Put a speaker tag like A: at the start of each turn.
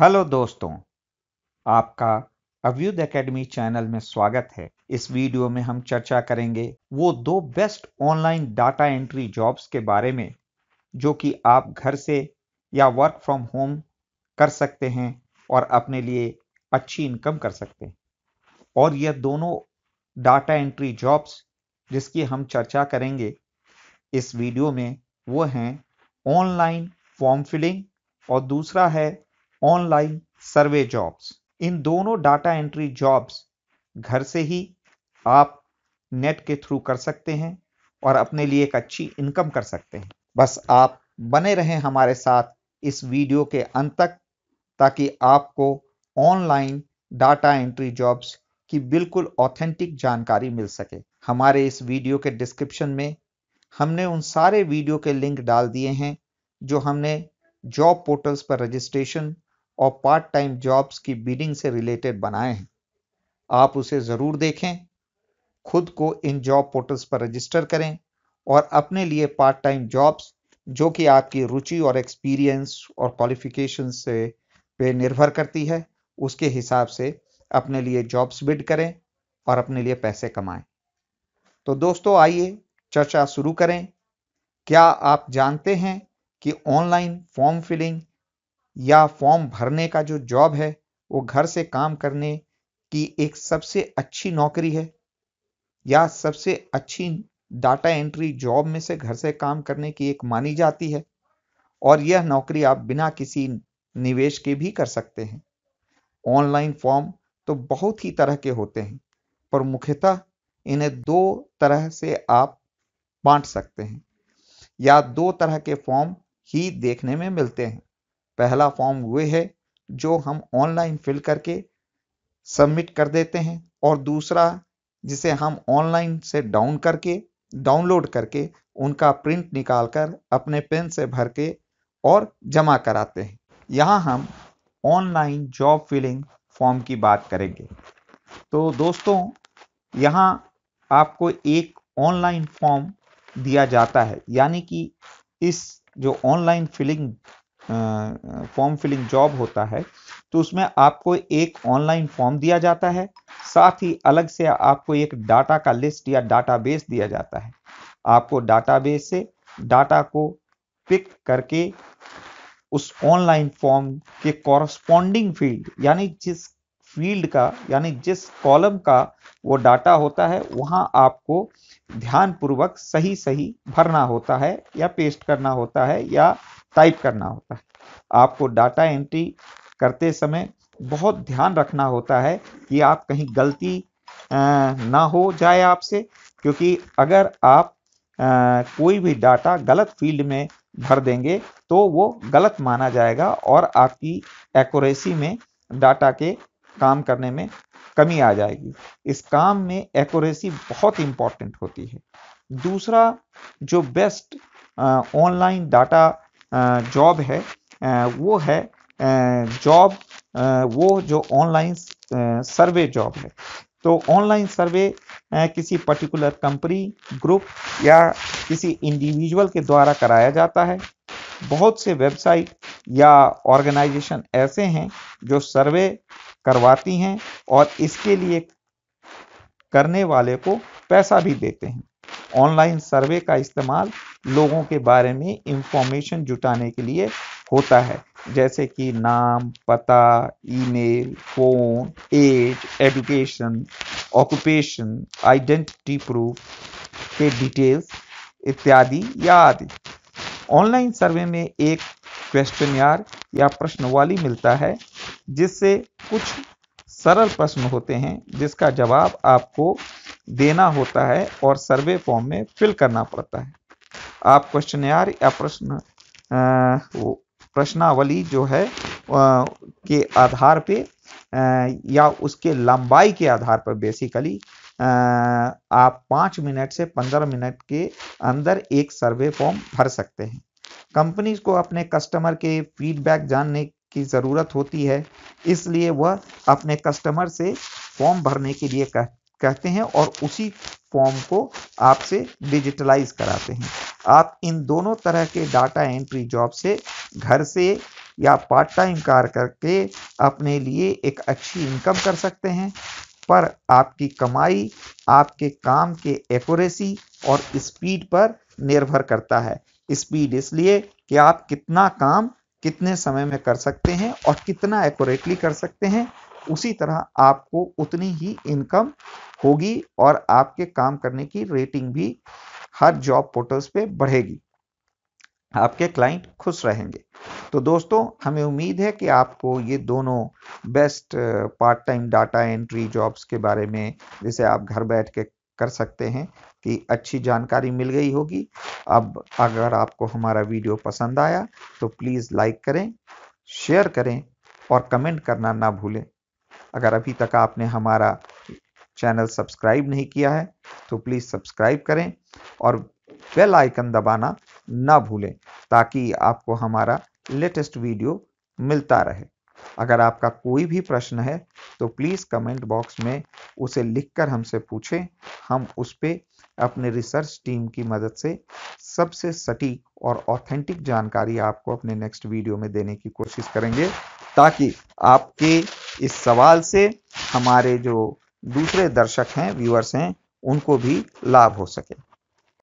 A: hello दोस्तों आपका अव्युद academy channel में स्वागत है इस वीडियो में हम चर्चा करेंगे वो दो best online data entry jobs के बारे में जो कि आप घर से या वर्क फ्रॉम होम कर सकते हैं और अपने लिए अच्छी इनकम कर सकते हैं और यह दोनों डाटा एंट्री जॉब्स जिसकी हम चर्चा करेंगे इस वीडियो में वो हैं ऑनलाइन फॉर्म फिलिंग और दूसरा है ऑनलाइन सर्वे जॉब्स इन दोनों डाटा एंट्री जॉब्स घर से ही आप नेट के थ्रू कर सकते हैं और अपने लिए एक अच्छी इनकम कर सकते हैं बस आप बने रहें हमारे साथ इस वीडियो के अंत तक ताकि आपको ऑनलाइन डाटा एंट्री जॉब्स की बिल्कुल ऑथेंटिक जानकारी मिल सके हमारे इस वीडियो के डिस्क्रिप्शन में हमने उन सारे वीडियो के लिंक डाल दिए हैं जो हमने जॉब पोर्टल्स पर रजिस्ट्रेशन और पार्ट टाइम जॉब्स की बीडिंग से रिलेटेड बनाए हैं आप उसे ज़रूर देखें खुद को इन जॉब पोर्टल्स पर रजिस्टर करें और अपने लिए पार्ट टाइम जॉब्स जो कि आपकी रुचि और एक्सपीरियंस और क्वालिफिकेशन से पे निर्भर करती है उसके हिसाब से अपने लिए जॉब्स बिड करें और अपने लिए पैसे कमाएं तो दोस्तों आइए चर्चा शुरू करें क्या आप जानते हैं कि ऑनलाइन फॉर्म फिलिंग या फॉर्म भरने का जो जॉब है वो घर से काम करने की एक सबसे अच्छी नौकरी है या सबसे अच्छी डाटा एंट्री जॉब में से घर से काम करने की एक मानी जाती है और यह नौकरी आप बिना किसी निवेश के भी कर सकते हैं ऑनलाइन फॉर्म तो बहुत ही तरह के होते हैं पर मुख्यतः इन्हें दो तरह से आप बांट सकते हैं या दो तरह के फॉर्म ही देखने में मिलते हैं पहला फॉर्म वे है जो हम ऑनलाइन फिल करके सबमिट कर देते हैं और दूसरा जिसे हम ऑनलाइन से डाउन करके डाउनलोड करके उनका प्रिंट निकालकर अपने पेन से भर के और जमा कराते हैं यहाँ हम ऑनलाइन जॉब फिलिंग फॉर्म की बात करेंगे तो दोस्तों यहाँ आपको एक ऑनलाइन फॉर्म दिया जाता है यानी कि इस जो online filling form filling job होता है तो उसमें आपको एक ऑनलाइन फॉर्म दिया जाता है साथ ही अलग से आपको एक डाटा का लिस्ट या डाटाबेस दिया जाता है आपको डाटाबेस से डाटा को पिक करके उस ऑनलाइन फॉर्म के कॉरस्पॉन्डिंग फील्ड यानी जिस फील्ड का यानी जिस कॉलम का वो डाटा होता है वहां आपको ध्यानपूर्वक सही सही भरना होता है या पेस्ट करना होता है या टाइप करना होता है आपको डाटा एंट्री करते समय बहुत ध्यान रखना होता है कि आप कहीं गलती ना हो जाए आपसे क्योंकि अगर आप कोई भी डाटा गलत फील्ड में भर देंगे तो वो गलत माना जाएगा और आपकी एक्यूरेसी में डाटा के काम करने में कमी आ जाएगी इस काम में एक्यूरेसी बहुत इंपॉर्टेंट होती है दूसरा जो बेस्ट ऑनलाइन डाटा जॉब है वो है जॉब वो जो ऑनलाइन सर्वे जॉब है तो ऑनलाइन सर्वे किसी पर्टिकुलर कंपनी ग्रुप या किसी इंडिविजुअल के द्वारा कराया जाता है बहुत से वेबसाइट या ऑर्गेनाइजेशन ऐसे हैं जो सर्वे करवाती हैं और इसके लिए करने वाले को पैसा भी देते हैं ऑनलाइन सर्वे का इस्तेमाल लोगों के बारे में इंफॉर्मेशन जुटाने के लिए होता है जैसे कि नाम पता email, phone age education occupation identity proof के डिटेल्स इत्यादि या आदि ऑनलाइन सर्वे में एक क्वेश्चन यार या प्रश्नवाली मिलता है जिससे कुछ सरल प्रश्न होते हैं जिसका जवाब आपको देना होता है और सर्वे फॉर्म में फिल करना पड़ता है आप क्वेश्चन यार या प्रश्न प्रश्नावली जो है आ, के आधार पे आ, या उसके लंबाई के आधार पर बेसिकली आप पाँच मिनट से पंद्रह मिनट के अंदर एक सर्वे फॉर्म भर सकते हैं कंपनीज को अपने कस्टमर के फीडबैक जानने की ज़रूरत होती है इसलिए वह अपने कस्टमर से फॉर्म भरने के लिए कह, कहते हैं और उसी फॉर्म को आपसे डिजिटलाइज कराते हैं आप इन दोनों तरह के डाटा एंट्री जॉब से घर से या पार्ट टाइम कार करके अपने लिए एक अच्छी इनकम कर सकते हैं पर आपकी कमाई आपके काम के एक्यूरेसी और स्पीड पर निर्भर करता है स्पीड इसलिए कि आप कितना काम कितने समय में कर सकते हैं और कितना एक्यूरेटली कर सकते हैं उसी तरह आपको उतनी ही इनकम होगी और आपके काम करने की रेटिंग भी हर जॉब पोर्टल्स पे बढ़ेगी आपके क्लाइंट खुश रहेंगे तो दोस्तों हमें उम्मीद है कि आपको ये दोनों best part time data entry jobs के बारे में जिसे आप घर बैठ के कर सकते हैं कि अच्छी जानकारी मिल गई होगी अब अगर आपको हमारा वीडियो पसंद आया तो प्लीज़ लाइक करें शेयर करें और कमेंट करना ना भूलें अगर अभी तक आपने हमारा चैनल सब्सक्राइब नहीं किया है तो प्लीज़ सब्सक्राइब करें और बेल आइकन दबाना ना भूलें ताकि आपको हमारा लेटेस्ट वीडियो मिलता रहे अगर आपका कोई भी प्रश्न है तो प्लीज़ कमेंट बॉक्स में उसे लिखकर हमसे पूछें हम उस पर अपने रिसर्च टीम की मदद से सबसे सटीक और ऑथेंटिक जानकारी आपको अपने नेक्स्ट वीडियो में देने की कोशिश करेंगे ताकि आपके इस सवाल से हमारे जो दूसरे दर्शक हैं व्यूअर्स हैं उनको भी लाभ हो सके